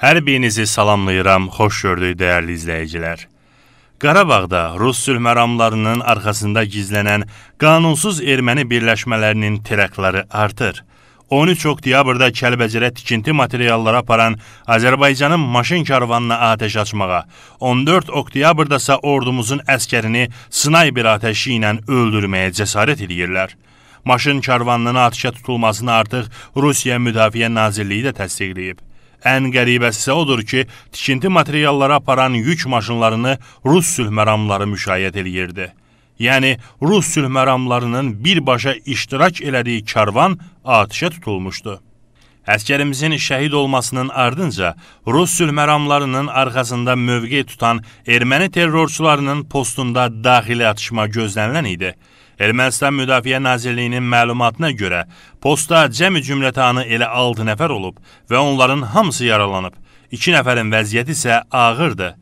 Hər birinizi salamlayıram, xoş gördük dəyərli izləyicilər. Qarabağda Rus sülh məramlarının arxasında gizlənən qanunsuz erməni birləşmələrinin terrorları artır. 13 oktyabrda Kəlbəcərə tikinti materialları aparan Azərbaycanın maşın karvanına atəş açmağa, 14 oktyabrda isə ordumuzun əskərini snayper atəşi ilə öldürməyə cəsarət edirlər. Maşın karvanının atəşə tutulmasını artıq Rusiya Müdafiə Nazirliyi də təsdiqləyib. Ən qəribəsi odur ki, tikinti materialları aparan yük maşınlarını Rus sülh məramları müşayiət eləyirdi. Yəni Rus sülh məramlarının birbaşa iştirak elədiyi karvan atəşə tutulmuşdu. Əskərimizin şəhid olmasının ardınca Rus sülh məramlarının arxasında mövqe tutan erməni terrorçularının postunda daxili atışma gözlənilən idi. Ermənistan Müdafiə Nazirliyinin məlumatına görə posta cəmi cümlətanı elə 6 nəfər olub və onların hamısı yaralanıb. 2 nəfərin vəziyyəti isə ağırdır.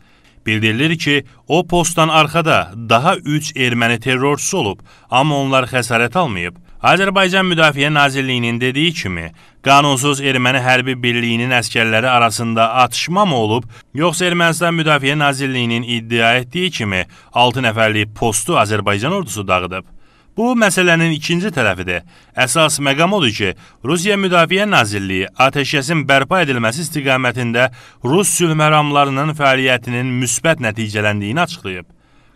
Bildirilir ki, o postdan arxada daha 3 erməni terrorçusu olub, amma onlar xəsarət almayıb. Azərbaycan Müdafiə Nazirliyinin dediyi kimi, qanunsuz erməni hərbi birliyinin əskərləri arasında atışma mı olub, yoxsa Ermənistan Müdafiə Nazirliyinin iddia etdiyi kimi 6 nəfərlik postu Azərbaycan ordusu dağıdıb? Bu məsələnin ikinci tərəfidir. Əsas məqam odur ki, Rusiya Müdafiə Nazirliyi atəşkəsin bərpa edilməsi istiqamətində Rus sülh məramlarının fəaliyyətinin müsbət nəticələndiyini açıqlayıb.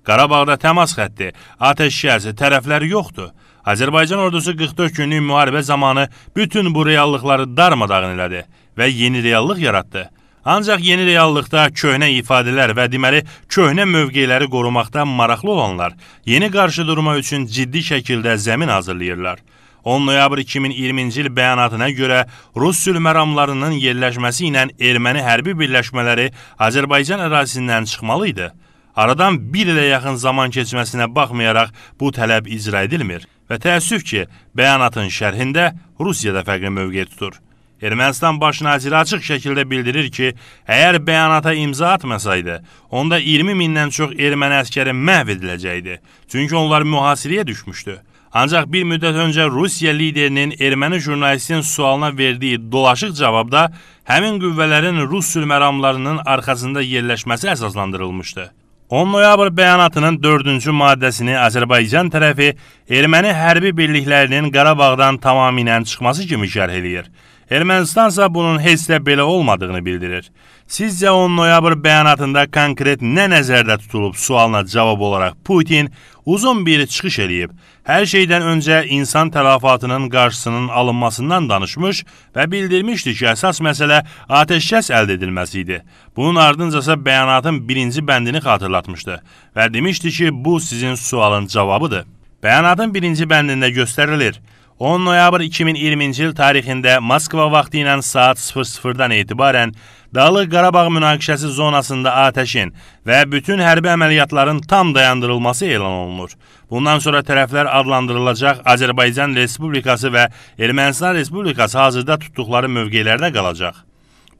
Qarabağda təmas xətti, atəşkəs tərəfləri yoxdur. Azərbaycan ordusu 44 günlük müharibə zamanı bütün bu reallıqları darmadağın elədi və yeni reallıq yaratdı. Ancaq yeni reallıqda köhnə ifadələr və deməli köhnə mövqeləri qorumaqdan maraqlı olanlar yeni qarşı durma üçün ciddi şəkildə zəmin hazırlayırlar. 10 noyabr 2020-ci il bəyanatına görə Rus sülh məramlarının yerləşməsi ilə erməni hərbi birləşmələri Azərbaycan ərazisindən çıxmalı idi. Aradan bir ilə yaxın zaman keçməsinə baxmayaraq bu tələb icra edilmir və təəssüf ki, bəyanatın şərhində Rusiyada fərqli mövqe tutur. Ermənistan baş naziri açıq şəkildə bildirir ki, əgər bəyanata imza atmasaydı, onda 20 mindən çox erməni əskəri məhv ediləcəkdi. Çünki onlar mühasirəyə düşmüşdü. Ancaq bir müddət öncə Rusiya liderinin erməni jurnalistin sualına verdiyi dolaşıq cavabda həmin qüvvələrin rus sülməramlarının arxasında yerləşməsi əsaslandırılmışdı. 10 noyabr bəyanatının 4-cü maddəsini Azərbaycan tərəfi erməni hərbi birliklərinin Qarabağdan tamamilə çıxması kimi şərh eləyir. Ermənistansa bunun heç də belə olmadığını bildirir. Sizcə 10 noyabr bəyanatında konkret nə nəzərdə tutulub sualına cavab olaraq Putin uzun bir çıxış eləyib. Hər şeydən öncə insan tələfatının qarşısının alınmasından danışmış və bildirmişdi ki, əsas məsələ atəşkəs əldə edilməsi idi. Bunun ardınca bəyanatın birinci bəndini xatırlatmışdı və demişdi ki, bu sizin sualın cavabıdır. Bəyanatın birinci bəndində göstərilir. 10 noyabr 2020-ci il tarixində Moskva vaxtı ilə saat 00-dan etibarən Dağlıq Qarabağ münaqişəsi zonasında atəşin və bütün hərbi əməliyyatların tam dayandırılması elan olunur. Bundan sonra tərəflər adlandırılacaq Azərbaycan Respublikası və Ermənistan Respublikası hazırda tutduqları mövqelərdə qalacaq.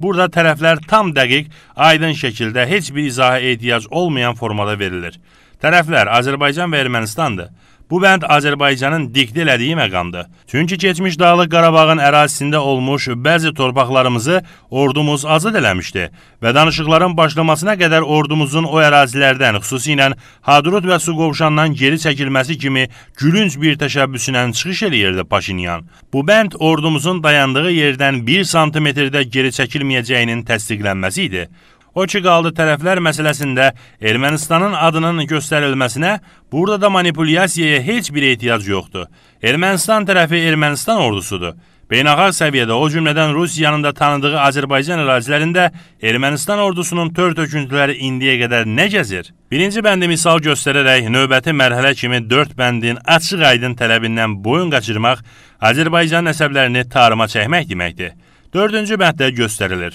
Burada tərəflər tam dəqiq, aydın şəkildə heç bir izaha ehtiyac olmayan formada verilir. Tərəflər Azərbaycan və Ermənistandır. Bu bənd Azərbaycanın diqd elədiyi məqamdır. Çünki keçmiş Dağlıq Qarabağın ərazisində olmuş bəzi torpaqlarımızı ordumuz azad eləmişdi və danışıqların başlamasına qədər ordumuzun o ərazilərdən, xüsusilə Hadrut və Suqovşandan geri çəkilməsi kimi gülünc bir təşəbbüsünə çıxış eləyirdi Paşinyan. Bu bənd ordumuzun dayandığı yerdən 1 santimetrdə geri çəkilməyəcəyinin təsdiqlənməsi idi. O ki qaldı tərəflər məsələsində Ermənistanın adının göstərilməsinə, burada da manipulyasiyaya heç bir ehtiyac yoxdur. Ermənistan tərəfi Ermənistan ordusudur. Beynəlxalq səviyyədə, o cümlədən Rusiyanın da tanıdığı Azərbaycan ərazilərində Ermənistan ordusunun tör töküntüləri indiyə qədər nə gəzir? Birinci bəndi misal göstərərək növbəti mərhələ kimi dörd bəndin açıq aydın tələbindən boyun qaçırmaq Azərbaycan əsəblərini tarıma çəkmək deməkdir. Dördüncü bənddə göstərilir.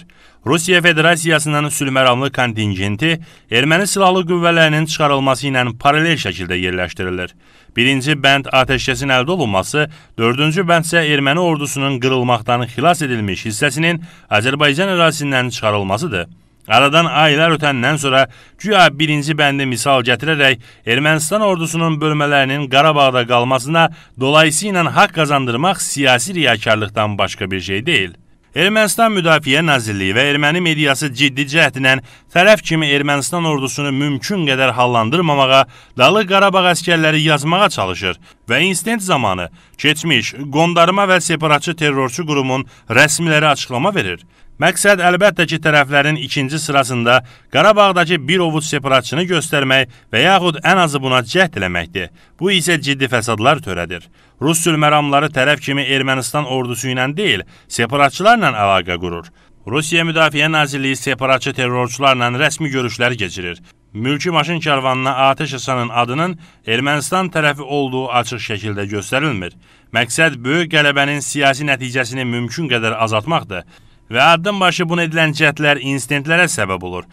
Rusiya Federasiyasının sülməramlı kontingenti erməni silahlı qüvvələrinin çıxarılması ilə paralel şəkildə yerləşdirilir. Birinci bənd atəşkəsin əldə olunması, dördüncü bənd isə erməni ordusunun qırılmaqdan xilas edilmiş hissəsinin Azərbaycan ərazisindən çıxarılmasıdır. Aradan aylar ötəndən sonra güya birinci bəndi misal gətirərək Ermənistan ordusunun bölmələrinin Qarabağda qalmasına dolayısıyla haqq qazandırmaq siyasi riyakarlıqdan başqa bir şey deyil. Ermənistan Müdafiə Nazirliyi və erməni mediası ciddi cəhdlə tərəf kimi Ermənistan ordusunu mümkün qədər hallandırmamağa, Dağlıq Qarabağ əskərləri yazmağa çalışır və instant zamanı keçmiş qondarma və separatçı terrorçu qurumun rəsmiləri açıqlama verir. Məqsəd əlbəttə ki, tərəflərin ikinci sırasında Qarabağdakı bir ovuc separatçını göstərmək və yaxud ən azı buna cəhd eləməkdir. Bu isə ciddi fəsadlar törədir. Rus sülməramları tərəf kimi Ermənistan ordusu ilə deyil, separatçılarla əlaqə qurur. Rusiya Müdafiə Nazirliyi separatçı terrorçularla rəsmi görüşlər keçirir. Mülki maşın karvanına atəş açanın adının Ermənistan tərəfi olduğu açıq şəkildə göstərilmir. Məqsəd böyük qələbənin siyasi nəticəsini mümkün qədər azaltmaqdır və addımbaşı buna edilən cəhdlər insitentlərə səbəb olur.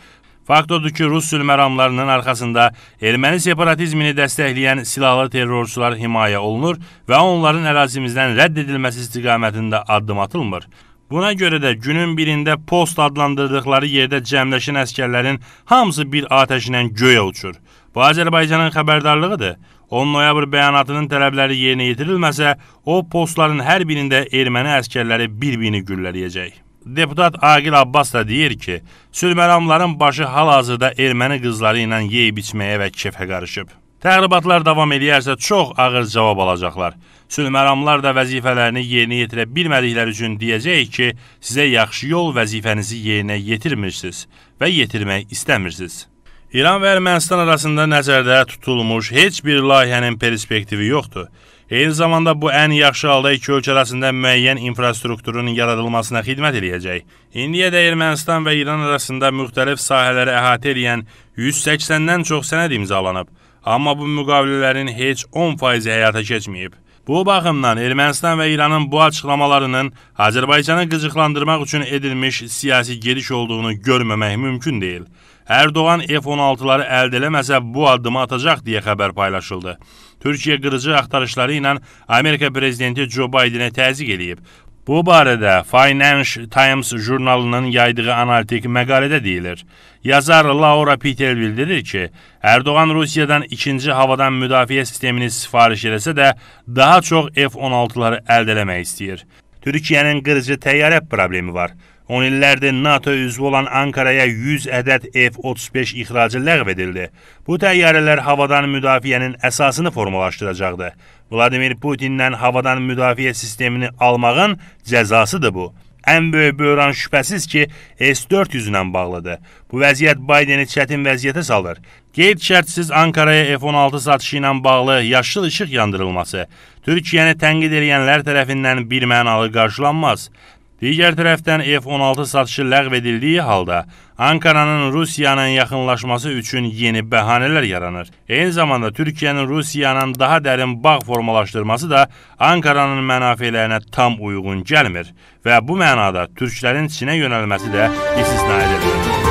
Fakt odur ki, Rus sülməramlarının arxasında erməni separatizmini dəstəkləyən silahlı terrorçular himayə olunur və onların ərazimizdən rədd edilməsi istiqamətində addım atılmır. Buna görə də günün birində post adlandırdıqları yerdə cəmləşən əskərlərin hamısı bir atəşlə göyə uçur. Bu Azərbaycanın xəbərdarlığıdır. 10 noyabr bəyanatının tələbləri yerinə yetirilməsə, o postların hər birində erməni əskərləri bir-birini güllələyəcək deputat Aqil Abbas da deyir ki, sülməramların başı hal-hazırda erməni qızları ilə yeyib-içməyə və kefə qarışıb. Təxribatlar davam eləyərsə çox ağır cavab alacaqlar. Sülməramlar da vəzifələrini yerinə yetirə bilmədikləri üçün deyəcək ki, sizə yaxşı yol vəzifənizi yerinə yetirmirsiniz və yetirmək istəmirsiniz. İran və Ermənistan arasında nəzərdə tutulmuş heç bir layihənin perspektivi yoxdur. Eyni zamanda bu ən yaxşı halda iki ölkə arasında müəyyən infrastrukturun yaradılmasına xidmət eləyəcək. İndiyədə Ermənistan və İran arasında müxtəlif sahələri əhatə edən 180-dən çox sənəd imzalanıb, amma bu müqavilələrin heç 10 faizi həyata keçməyib. Bu baxımdan Ermənistan və İranın bu açıqlamalarının Azərbaycanı qıcıqlandırmaq üçün edilmiş siyasi gediş olduğunu görməmək mümkün deyil. Erdoğan F-16-ları əldə eləməsə bu addımı atacaq deyə xəbər paylaşıldı. Türkiyə qırıcı axtarışları ilə Amerika prezidenti Joe Bidenə təzyiq eləyib. Bu barədə Financial Times jurnalının yaydığı analitik məqalədə deyilir. Yazar Laura Peter bildirir ki, Erdoğan Rusiyadan ikinci havadan müdafiə sistemini sifariş eləsə də, daha çox F-16-ları əldə eləmək istəyir. Türkiyənin qırıcı təyyarə problemi var. 10 illərdir NATO üzvü olan Ankaraya 100 ədəd F-35 ixracı ləğv edildi. Bu təyyarələr havadan müdafiənin əsasını formalaşdıracaqdı. Vladimir Putindən havadan müdafiə sistemini almağın cəzasıdır bu. Ən böyük böhran şübhəsiz ki, S-400 ilə bağlıdır. Bu vəziyyət Baydeni çətin vəziyyətə salır. Qeyd şərtsiz Ankaraya F-16 satışı ilə bağlı yaşıl işıq yandırılması Türkiyəni tənqid edənlər tərəfindən birmənalı qarşılanmaz. Digər tərəfdən F-16 satışı ləğv edildiyi halda Ankaranın Rusiyanın yaxınlaşması üçün yeni bəhanələr yaranır. Eyni zamanda Türkiyənin Rusiyanın daha dərin bağ formalaşdırması da Ankaranın mənafelərinə tam uyğun gəlmir və bu mənada türklərin Çinə yönəlməsi də istisna edilir.